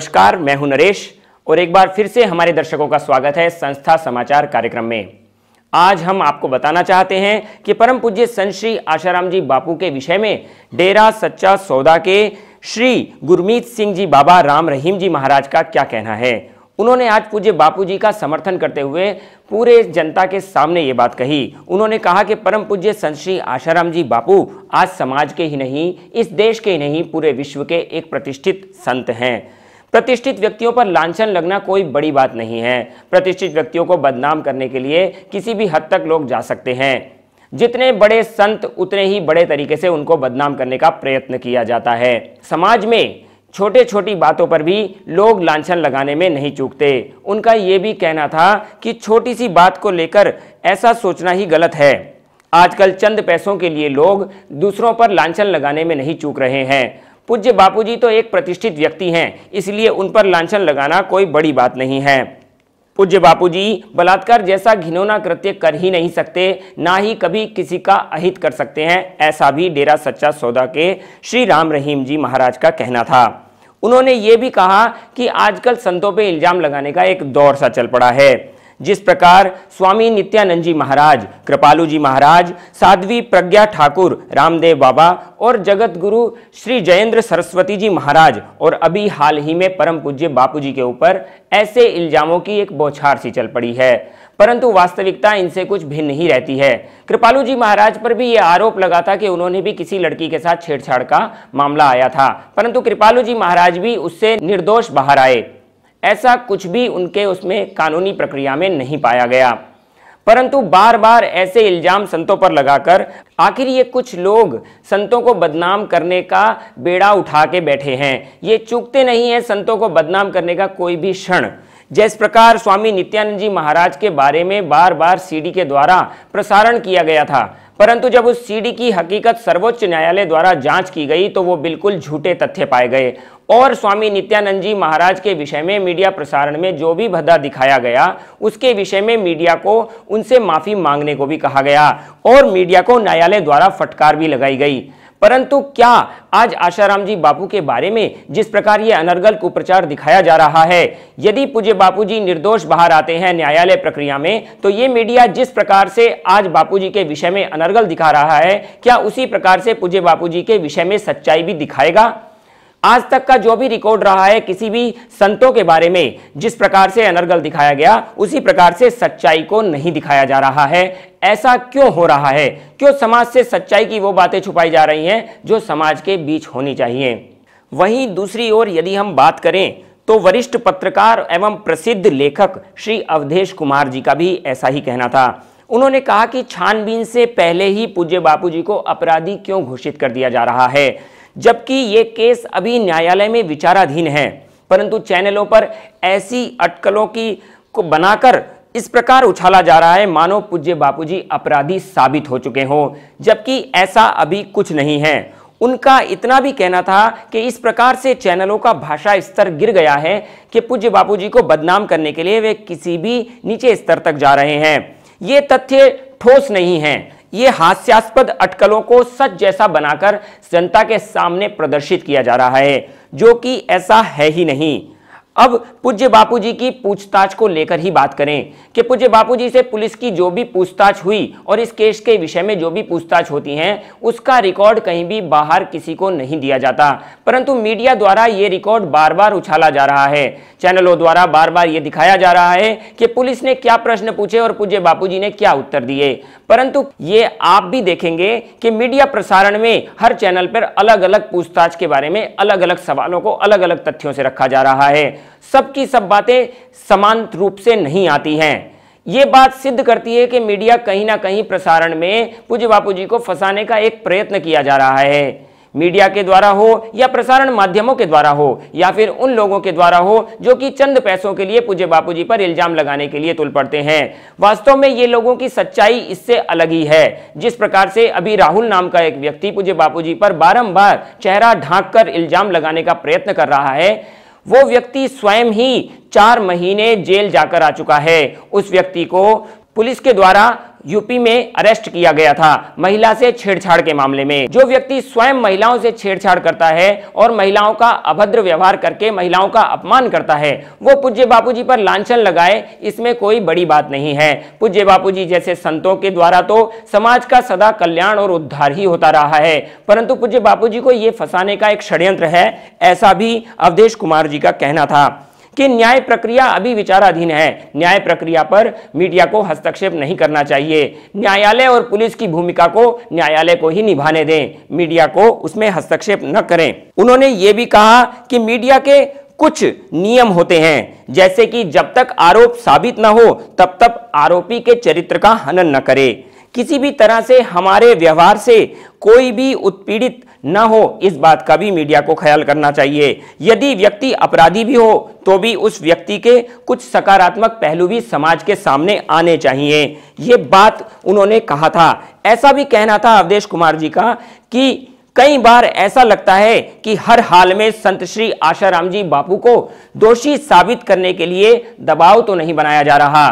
नमस्कार मैं हूं नरेश और एक बार फिर से हमारे दर्शकों का स्वागत है संस्था समाचार कार्यक्रम में आज हम आपको बताना चाहते हैं कि परम पूज्य संत श्री आशाराम जी बापू के विषय में डेरा सच्चा सौदा के श्री गुरमीत सिंह जी बाबा राम रहीम जी महाराज का क्या कहना है उन्होंने आज पूज्य बापू जी का समर्थन करते हुए पूरे जनता के सामने ये बात कही उन्होंने कहा कि परम पूज्य संत श्री आशाराम जी बापू आज समाज के ही नहीं इस देश के ही नहीं पूरे विश्व के एक प्रतिष्ठित संत हैं प्रतिष्ठित व्यक्तियों पर लांछन लगना कोई बड़ी बात नहीं है प्रतिष्ठित व्यक्तियों को बदनाम करने के लिए किसी भी हद तक लोग जा सकते हैं जितने बड़े संत उतने ही बड़े तरीके से उनको बदनाम करने का प्रयत्न किया जाता है समाज में छोटे छोटी बातों पर भी लोग लांछन लगाने में नहीं चूकते उनका ये भी कहना था कि छोटी सी बात को लेकर ऐसा सोचना ही गलत है आजकल चंद पैसों के लिए लोग दूसरों पर लांछन लगाने में नहीं चूक रहे हैं पूज्य बापूजी तो एक प्रतिष्ठित व्यक्ति हैं इसलिए उन पर लाछन लगाना कोई बड़ी बात नहीं है पूज्य बापूजी बलात्कार जैसा घिनौना कृत्य कर ही नहीं सकते ना ही कभी किसी का अहित कर सकते हैं ऐसा भी डेरा सच्चा सौदा के श्री राम रहीम जी महाराज का कहना था उन्होंने ये भी कहा कि आजकल संतों पर इल्ज़ाम लगाने का एक दौर सा चल पड़ा है जिस प्रकार स्वामी नित्यानंद जी महाराज कृपालू जी महाराज साध्वी प्रज्ञा ठाकुर रामदेव बाबा और जगत गुरु श्री जयेंद्र सरस्वती जी महाराज और अभी हाल ही में परम पूज्य बापू जी के ऊपर ऐसे इल्जामों की एक बौछार सी चल पड़ी है परंतु वास्तविकता इनसे कुछ भिन्न ही रहती है कृपालू जी महाराज पर भी ये आरोप लगा था कि उन्होंने भी किसी लड़की के साथ छेड़छाड़ का मामला आया था परंतु कृपालू जी महाराज भी उससे निर्दोष बाहर आए ऐसा कुछ भी उनके उसमें कानूनी प्रक्रिया में नहीं पाया गया परंतु बार बार ऐसे इल्जाम संतों पर लगाकर आखिर ये कुछ लोग संतों को बदनाम करने का बेड़ा उठा के बैठे हैं ये चूकते नहीं हैं संतों को बदनाम करने का कोई भी क्षण जिस प्रकार स्वामी नित्यानंद जी महाराज के बारे में बार बार सीडी के द्वारा प्रसारण किया गया था परंतु जब उस सीडी की हकीकत सर्वोच्च न्यायालय द्वारा जांच की गई तो वो बिल्कुल झूठे तथ्य पाए गए और स्वामी नित्यानंद जी महाराज के विषय में मीडिया प्रसारण में जो भी भद्दा दिखाया गया उसके विषय में मीडिया को उनसे माफी मांगने को भी कहा गया और मीडिया को न्यायालय द्वारा फटकार भी लगाई गई परंतु क्या आज आशाराम जी बापू के बारे में जिस प्रकार ये अनर्गल कुप्रचार दिखाया जा रहा है यदि पूज्य बापू जी निर्दोष बाहर आते हैं न्यायालय प्रक्रिया में तो ये मीडिया जिस प्रकार से आज बापू जी के विषय में अनर्गल दिखा रहा है क्या उसी प्रकार से पूज्य बापू जी के विषय में सच्चाई भी दिखाएगा आज तक का जो भी रिकॉर्ड रहा है किसी भी संतों के बारे में जिस प्रकार से अनर्गल दिखाया गया उसी प्रकार से सच्चाई को नहीं दिखाया जा रहा है ऐसा क्यों हो रहा है क्यों समाज से सच्चाई की वो बातें छुपाई जा रही हैं जो समाज के बीच होनी चाहिए वहीं दूसरी ओर यदि हम बात करें तो वरिष्ठ पत्रकार एवं प्रसिद्ध लेखक श्री अवधेश कुमार जी का भी ऐसा ही कहना था उन्होंने कहा कि छानबीन से पहले ही पूज्य बापू जी को अपराधी क्यों घोषित कर दिया जा रहा है जबकि ये केस अभी न्यायालय में विचाराधीन है परंतु चैनलों पर ऐसी अटकलों की को बनाकर इस प्रकार उछाला जा रहा है मानो पूज्य बापूजी अपराधी साबित हो चुके हों जबकि ऐसा अभी कुछ नहीं है उनका इतना भी कहना था कि इस प्रकार से चैनलों का भाषा स्तर गिर गया है कि पूज्य बापूजी को बदनाम करने के लिए वे किसी भी नीचे स्तर तक जा रहे हैं ये तथ्य ठोस नहीं है ये हास्यास्पद अटकलों को सच जैसा बनाकर जनता के सामने प्रदर्शित किया जा रहा है जो कि ऐसा है ही नहीं अब पूज्य बापूजी की पूछताछ को लेकर ही बात करें कि पूज्य बापूजी से पुलिस की जो भी पूछताछ हुई और इस केस के विषय में जो भी पूछताछ होती है उसका रिकॉर्ड कहीं भी बाहर किसी को नहीं दिया जाता परंतु मीडिया द्वारा ये रिकॉर्ड बार बार उछाला जा रहा है चैनलों द्वारा बार बार ये दिखाया जा रहा है कि पुलिस ने क्या प्रश्न पूछे और पूज्य बापू ने क्या उत्तर दिए परंतु ये आप भी देखेंगे कि मीडिया प्रसारण में हर चैनल पर अलग अलग पूछताछ के बारे में अलग अलग सवालों को अलग अलग तथ्यों से रखा जा रहा है सबकी सब बातें समान रूप से नहीं आती हैं ये बात सिद्ध करती है कि मीडिया कहीं ना कहीं प्रसारण में पूज्य बापू को फंसाने का एक प्रयत्न किया जा रहा है मीडिया के द्वारा हो या प्रसारण माध्यमों के द्वारा हो या फिर उन लोगों के द्वारा हो जो कि चंद पैसों के लिए पूज्य बापूजी पर इल्जाम लगाने के लिए तुल पड़ते हैं वास्तव में ये लोगों की सच्चाई इससे अलग ही है जिस प्रकार से अभी राहुल नाम का एक व्यक्ति पूज्य बापूजी पर बारंबार चेहरा ढांक कर इल्जाम लगाने का प्रयत्न कर रहा है वो व्यक्ति स्वयं ही चार महीने जेल जाकर आ चुका है उस व्यक्ति को पुलिस के द्वारा यूपी में अरेस्ट किया गया था महिला से छेड़छाड़ के मामले में जो व्यक्ति स्वयं महिलाओं से छेड़छाड़ करता है और महिलाओं का अभद्र व्यवहार करके महिलाओं का अपमान करता है वो पूज्य बापूजी पर लांछन लगाए इसमें कोई बड़ी बात नहीं है पूज्य बापूजी जैसे संतों के द्वारा तो समाज का सदा कल्याण और उद्धार ही होता रहा है परंतु पूज्य बापू को ये फंसाने का एक षड्यंत्र है ऐसा भी अवधेश कुमार जी का कहना था कि न्याय प्रक्रिया अभी विचाराधीन है न्याय प्रक्रिया पर मीडिया को हस्तक्षेप नहीं करना चाहिए न्यायालय और पुलिस की भूमिका को न्यायालय को ही निभाने दें मीडिया को उसमें हस्तक्षेप न करें उन्होंने ये भी कहा कि मीडिया के कुछ नियम होते हैं जैसे कि जब तक आरोप साबित न हो तब तक आरोपी के चरित्र का हनन न करे किसी भी तरह से हमारे व्यवहार से कोई भी उत्पीड़ित न हो इस बात का भी मीडिया को ख्याल करना चाहिए यदि व्यक्ति अपराधी भी हो तो भी उस व्यक्ति के कुछ सकारात्मक पहलू भी समाज के सामने आने चाहिए ये बात उन्होंने कहा था ऐसा भी कहना था अवधेश कुमार जी का कि कई बार ऐसा लगता है कि हर हाल में संत श्री आशाराम जी बापू को दोषी साबित करने के लिए दबाव तो नहीं बनाया जा रहा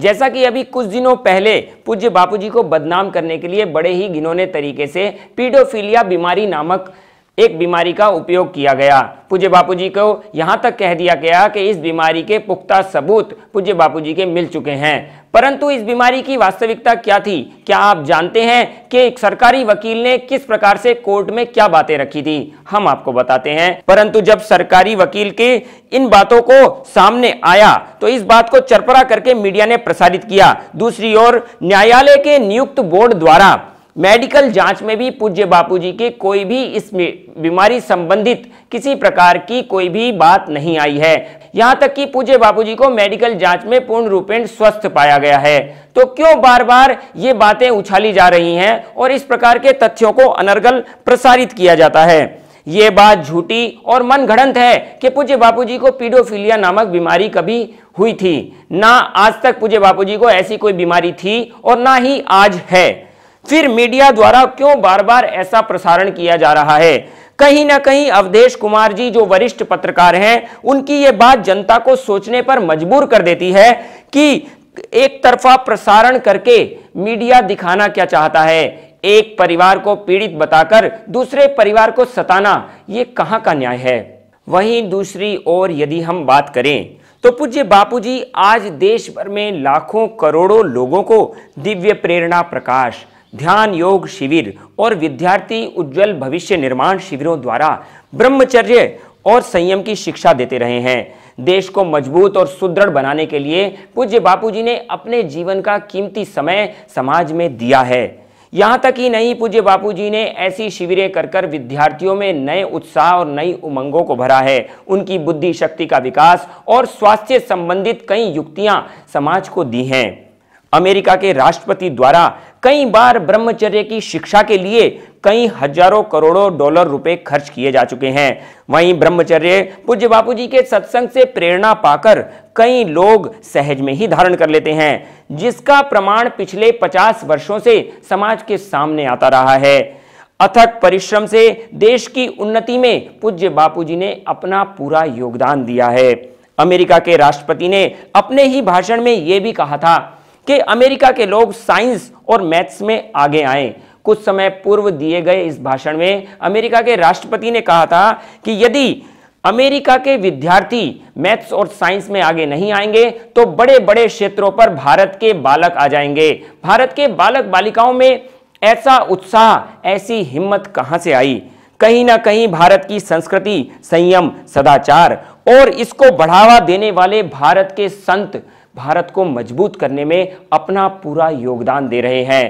जैसा कि अभी कुछ दिनों पहले पूज्य बापूजी को बदनाम करने के लिए बड़े ही घिनौने तरीके से पीडोफीलिया बीमारी नामक एक बीमारी का उपयोग किया गया पूज्य बापूजी को यहाँ तक कह दिया गया कि इस बीमारी के पुख्ता सबूत पूज्य बापूजी के मिल चुके हैं परंतु इस बीमारी की वास्तविकता क्या थी क्या आप जानते हैं कि एक सरकारी वकील ने किस प्रकार से कोर्ट में क्या बातें रखी थी हम आपको बताते हैं परंतु जब सरकारी वकील के इन बातों को सामने आया तो इस बात को चरपरा करके मीडिया ने प्रसारित किया दूसरी ओर न्यायालय के नियुक्त बोर्ड द्वारा मेडिकल जांच में भी पूज्य बापूजी के कोई भी इस बीमारी संबंधित किसी प्रकार की कोई भी बात नहीं आई है यहाँ तक कि पूज्य बापूजी को मेडिकल जांच में पूर्ण रूपेण स्वस्थ पाया गया है तो क्यों बार बार ये बातें उछाली जा रही हैं और इस प्रकार के तथ्यों को अनर्गल प्रसारित किया जाता है ये बात झूठी और मनगढ़ंत है कि पूज्य बापूजी को पीडोफिलिया नामक बीमारी कभी हुई थी ना आज तक पूज्य बापूजी को ऐसी कोई बीमारी थी और ना ही आज है फिर मीडिया द्वारा क्यों बार बार ऐसा प्रसारण किया जा रहा है कहीं ना कहीं अवधेश कुमार जी जो वरिष्ठ पत्रकार हैं उनकी ये बात जनता को सोचने पर मजबूर कर देती है कि एक तरफा प्रसारण करके मीडिया दिखाना क्या चाहता है एक परिवार को पीड़ित बताकर दूसरे परिवार को सताना ये कहां का न्याय है वहीं दूसरी ओर यदि हम बात करें तो पूज्य बापूजी आज देश भर में लाखों करोड़ों लोगों को दिव्य प्रेरणा प्रकाश ध्यान योग शिविर और विद्यार्थी उज्जवल भविष्य निर्माण शिविरों द्वारा ब्रह्मचर्य और संयम की शिक्षा देते रहे हैं देश को मजबूत और सुदृढ़ बनाने के लिए पूज्य बापूजी ने अपने जीवन का कीमती समय समाज में दिया है यहाँ तक ही नहीं पूज्य बापूजी ने ऐसी शिविरें कर कर विद्यार्थियों में नए उत्साह और नई उमंगों को भरा है उनकी बुद्धि शक्ति का विकास और स्वास्थ्य संबंधित कई युक्तियाँ समाज को दी हैं अमेरिका के राष्ट्रपति द्वारा कई बार ब्रह्मचर्य की शिक्षा के लिए कई हजारों करोड़ों डॉलर रुपए खर्च किए जा चुके हैं वहीं ब्रह्मचर्य पूज्य बापू के सत्संग से प्रेरणा पाकर कई लोग सहज में ही धारण कर लेते हैं जिसका प्रमाण पिछले 50 वर्षों से समाज के सामने आता रहा है अथक परिश्रम से देश की उन्नति में पूज्य बापूजी ने अपना पूरा योगदान दिया है अमेरिका के राष्ट्रपति ने अपने ही भाषण में यह भी कहा था कि अमेरिका के लोग साइंस और मैथ्स में आगे आए कुछ समय पूर्व दिए गए इस भाषण में अमेरिका के राष्ट्रपति ने कहा था कि यदि अमेरिका के विद्यार्थी मैथ्स और साइंस में आगे नहीं आएंगे तो बड़े बड़े क्षेत्रों पर भारत के बालक आ जाएंगे भारत के बालक बालिकाओं में ऐसा उत्साह ऐसी हिम्मत कहाँ से आई कहीं ना कहीं भारत की संस्कृति संयम सदाचार और इसको बढ़ावा देने वाले भारत के संत भारत को मजबूत करने में अपना पूरा योगदान दे रहे हैं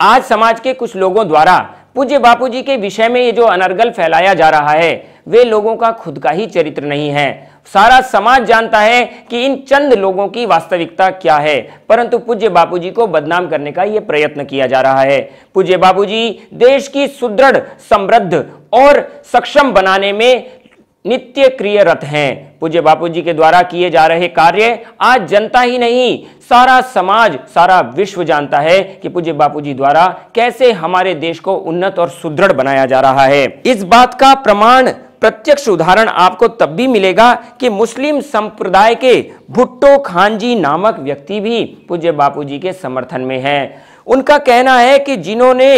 आज समाज के कुछ लोगों द्वारा पूज्य बापूजी के विषय में ये जो अनर्गल फैलाया जा रहा है वे लोगों का खुद का ही चरित्र नहीं है सारा समाज जानता है कि इन चंद लोगों की वास्तविकता क्या है परंतु पूज्य बापूजी को बदनाम करने का यह प्रयत्न किया जा रहा है पूज्य बापूजी देश की सुदृढ़ समृद्ध और सक्षम बनाने में नित्य क्रियरत हैं पूज्य बापूजी के द्वारा किए जा रहे कार्य आज जनता ही नहीं सारा समाज सारा विश्व जानता है कि पूज्य बापूजी द्वारा कैसे हमारे देश को उन्नत और सुदृढ़ बनाया जा रहा है इस बात का प्रमाण प्रत्यक्ष उदाहरण आपको तब भी मिलेगा कि मुस्लिम संप्रदाय के भुट्टो खानजी नामक व्यक्ति भी पूज्य बापू के समर्थन में है उनका कहना है कि जिन्होंने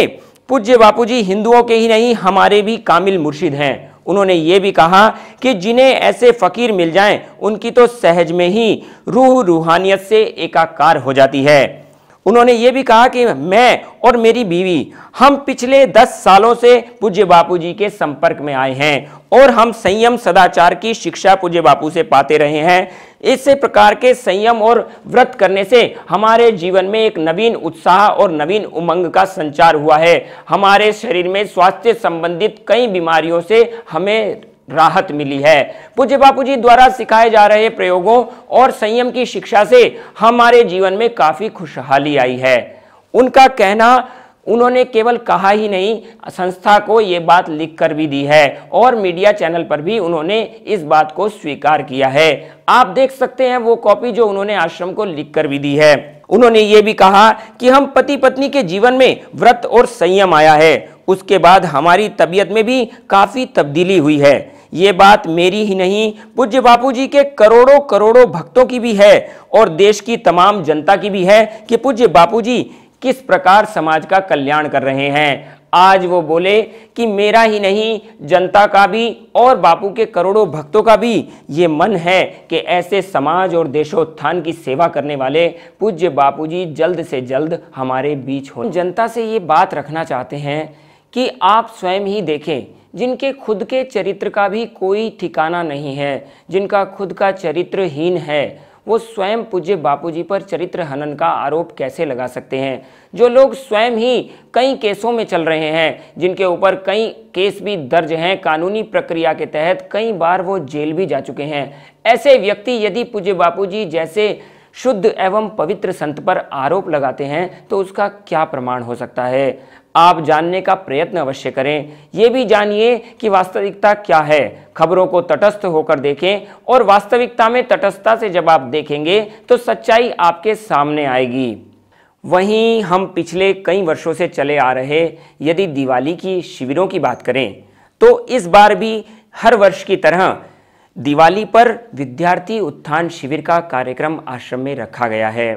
पूज्य बापू हिंदुओं के ही नहीं हमारे भी कामिल मुर्शिद हैं उन्होंने ये भी कहा कि जिन्हें ऐसे फ़कीर मिल जाएं उनकी तो सहज में ही रूह रूहानियत से एकाकार हो जाती है उन्होंने ये भी कहा कि मैं और मेरी बीवी हम पिछले दस सालों से पूज्य बापूजी के संपर्क में आए हैं और हम संयम सदाचार की शिक्षा पूज्य बापू से पाते रहे हैं इस प्रकार के संयम और व्रत करने से हमारे जीवन में एक नवीन उत्साह और नवीन उमंग का संचार हुआ है हमारे शरीर में स्वास्थ्य संबंधित कई बीमारियों से हमें राहत मिली है पूज्य बापू जी द्वारा सिखाए जा रहे प्रयोगों और संयम की शिक्षा से हमारे जीवन में काफ़ी खुशहाली आई है उनका कहना उन्होंने केवल कहा ही नहीं संस्था को ये बात लिख कर भी दी है और मीडिया चैनल पर भी उन्होंने इस बात को स्वीकार किया है आप देख सकते हैं वो कॉपी जो उन्होंने आश्रम को लिख कर भी दी है उन्होंने ये भी कहा कि हम पति पत्नी के जीवन में व्रत और संयम आया है उसके बाद हमारी तबीयत में भी काफ़ी तब्दीली हुई है ये बात मेरी ही नहीं पूज्य बापूजी के करोड़ों करोड़ों भक्तों की भी है और देश की तमाम जनता की भी है कि पूज्य बापूजी किस प्रकार समाज का कल्याण कर रहे हैं आज वो बोले कि मेरा ही नहीं जनता का भी और बापू के करोड़ों भक्तों का भी ये मन है कि ऐसे समाज और देशोत्थान की सेवा करने वाले पूज्य बापूजी जल्द से जल्द हमारे बीच हो जनता से ये बात रखना चाहते हैं कि आप स्वयं ही देखें जिनके खुद के चरित्र का भी कोई ठिकाना नहीं है जिनका खुद का चरित्रहीन है वो स्वयं पूज्य बापूजी पर चरित्र हनन का आरोप कैसे लगा सकते हैं जो लोग स्वयं ही कई केसों में चल रहे हैं जिनके ऊपर कई केस भी दर्ज हैं कानूनी प्रक्रिया के तहत कई बार वो जेल भी जा चुके हैं ऐसे व्यक्ति यदि पूज्य बापूजी जैसे शुद्ध एवं पवित्र संत पर आरोप लगाते हैं तो उसका क्या प्रमाण हो सकता है आप जानने का प्रयत्न अवश्य करें ये भी जानिए कि वास्तविकता क्या है खबरों को तटस्थ होकर देखें और वास्तविकता में तटस्थता से जब आप देखेंगे तो सच्चाई आपके सामने आएगी वहीं हम पिछले कई वर्षों से चले आ रहे यदि दिवाली की शिविरों की बात करें तो इस बार भी हर वर्ष की तरह दिवाली पर विद्यार्थी उत्थान शिविर का कार्यक्रम आश्रम में रखा गया है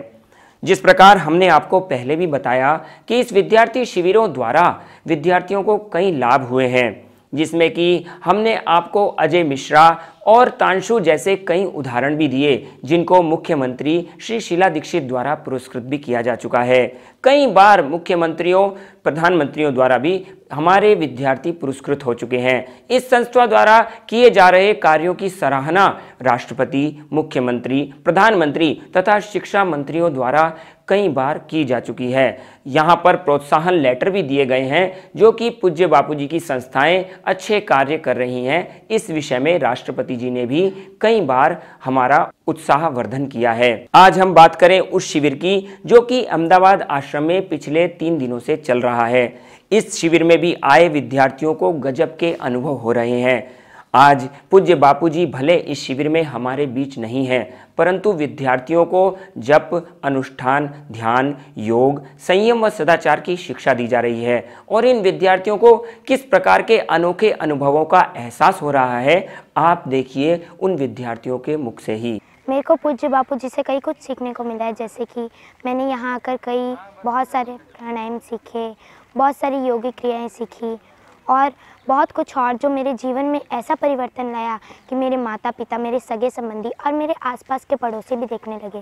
जिस प्रकार हमने आपको पहले भी बताया कि इस विद्यार्थी शिविरों द्वारा विद्यार्थियों को कई लाभ हुए हैं जिसमें कि हमने आपको अजय मिश्रा और तांशु जैसे कई उदाहरण भी दिए जिनको मुख्यमंत्री श्री शीला दीक्षित द्वारा पुरस्कृत भी किया जा चुका है कई बार मुख्यमंत्रियों प्रधानमंत्रियों द्वारा भी हमारे विद्यार्थी पुरस्कृत हो चुके हैं इस संस्था द्वारा किए जा रहे कार्यों की सराहना राष्ट्रपति मुख्यमंत्री प्रधानमंत्री तथा शिक्षा मंत्रियों द्वारा कई बार की जा चुकी है यहाँ पर प्रोत्साहन लेटर भी दिए गए हैं जो कि पूज्य बापूजी की संस्थाएं अच्छे कार्य कर रही हैं इस विषय में राष्ट्रपति जी ने भी कई बार हमारा उत्साह वर्धन किया है आज हम बात करें उस शिविर की जो कि अहमदाबाद आश्रम में पिछले तीन दिनों से चल रहा है इस शिविर में भी आए विद्यार्थियों को गजब के अनुभव हो रहे हैं आज पूज्य बापूजी भले इस शिविर में हमारे बीच नहीं हैं परंतु विद्यार्थियों को जप अनुष्ठान ध्यान योग संयम व सदाचार की शिक्षा दी जा रही है और इन विद्यार्थियों को किस प्रकार के अनोखे अनुभवों का एहसास हो रहा है आप देखिए उन विद्यार्थियों के मुख से ही मेरे को पूज्य बापू जी से कई कुछ सीखने को मिला है जैसे कि मैंने यहाँ आकर कई बहुत सारे प्राणायाम सीखे बहुत सारी योगिक क्रियाएँ सीखी और बहुत कुछ और जो मेरे जीवन में ऐसा परिवर्तन लाया कि मेरे माता पिता मेरे सगे संबंधी और मेरे आसपास के पड़ोसी भी देखने लगे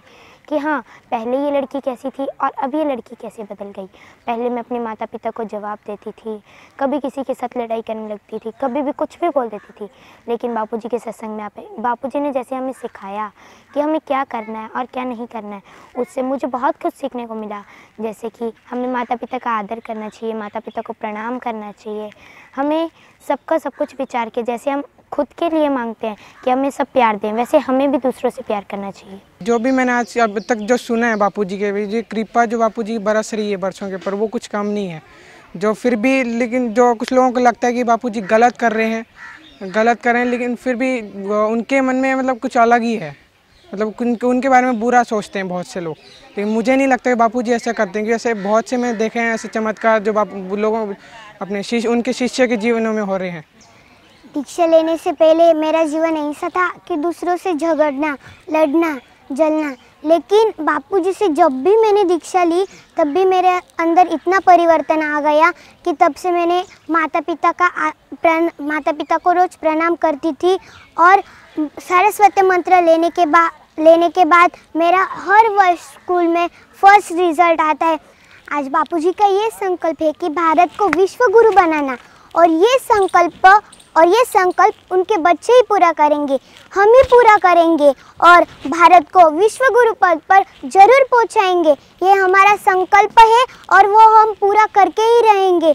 कि हाँ पहले ये लड़की कैसी थी और अब ये लड़की कैसे बदल गई पहले मैं अपने माता पिता को जवाब देती थी कभी किसी के साथ लड़ाई करने लगती थी कभी भी कुछ भी बोल देती थी लेकिन बापू के सत्संग में आप बापू ने जैसे हमें सिखाया कि हमें क्या करना है और क्या नहीं करना है उससे मुझे बहुत कुछ सीखने को मिला जैसे कि हमें माता पिता का आदर करना चाहिए माता पिता को प्रणाम करना चाहिए हमें सबका सब कुछ विचार के जैसे हम खुद के लिए मांगते हैं कि हमें सब प्यार दें वैसे हमें भी दूसरों से प्यार करना चाहिए जो भी मैंने आज अब तक जो सुना है जी के ये कृपा जो जी बरस रही है बरसों के ऊपर वो कुछ कम नहीं है जो फिर भी लेकिन जो कुछ लोगों को लगता है कि जी गलत कर रहे हैं गलत कर रहे हैं लेकिन फिर भी उनके मन में मतलब कुछ अलग ही है मतलब उनके बारे में बुरा सोचते हैं बहुत से लोग लेकिन मुझे नहीं लगता कि जी ऐसा करते हैं क्योंकि ऐसे बहुत से मैं देखे हैं ऐसे चमत्कार जो बापू लोगों अपने शिष्य उनके शिष्य के जीवनों में हो रहे हैं दीक्षा लेने से पहले मेरा जीवन ऐसा था कि दूसरों से झगड़ना लड़ना जलना लेकिन बापूजी से जब भी मैंने दीक्षा ली तब भी मेरे अंदर इतना परिवर्तन आ गया कि तब से मैंने माता पिता का प्रण माता पिता को रोज प्रणाम करती थी और सरस्वती मंत्र लेने के बाद लेने के बाद मेरा हर वर्ष स्कूल में फर्स्ट रिजल्ट आता है आज बापूजी का ये संकल्प है कि भारत को विश्व गुरु बनाना और ये संकल्प और ये संकल्प उनके बच्चे ही पूरा करेंगे हम ही पूरा करेंगे और भारत को विश्व गुरु पद पर जरूर पहुंचाएंगे ये हमारा संकल्प है और वो हम पूरा करके ही रहेंगे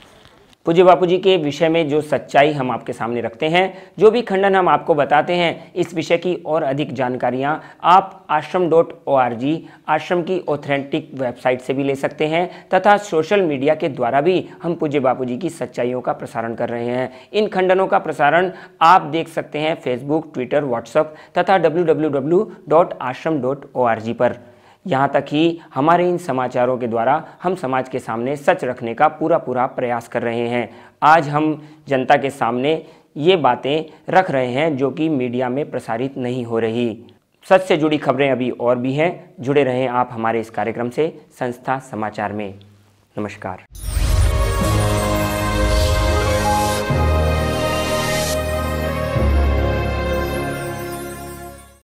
पूज्य बापू जी के विषय में जो सच्चाई हम आपके सामने रखते हैं जो भी खंडन हम आपको बताते हैं इस विषय की और अधिक जानकारियाँ आप आश्रम डॉट ओ आर जी आश्रम की ऑथेंटिक वेबसाइट से भी ले सकते हैं तथा सोशल मीडिया के द्वारा भी हम पूज्य बापू जी की सच्चाइयों का प्रसारण कर रहे हैं इन खंडनों का प्रसारण आप देख सकते हैं फेसबुक ट्विटर व्हाट्सअप तथा डब्ल्यू पर यहाँ तक कि हमारे इन समाचारों के द्वारा हम समाज के सामने सच रखने का पूरा पूरा प्रयास कर रहे हैं आज हम जनता के सामने ये बातें रख रहे हैं जो कि मीडिया में प्रसारित नहीं हो रही सच से जुड़ी खबरें अभी और भी हैं जुड़े रहें आप हमारे इस कार्यक्रम से संस्था समाचार में नमस्कार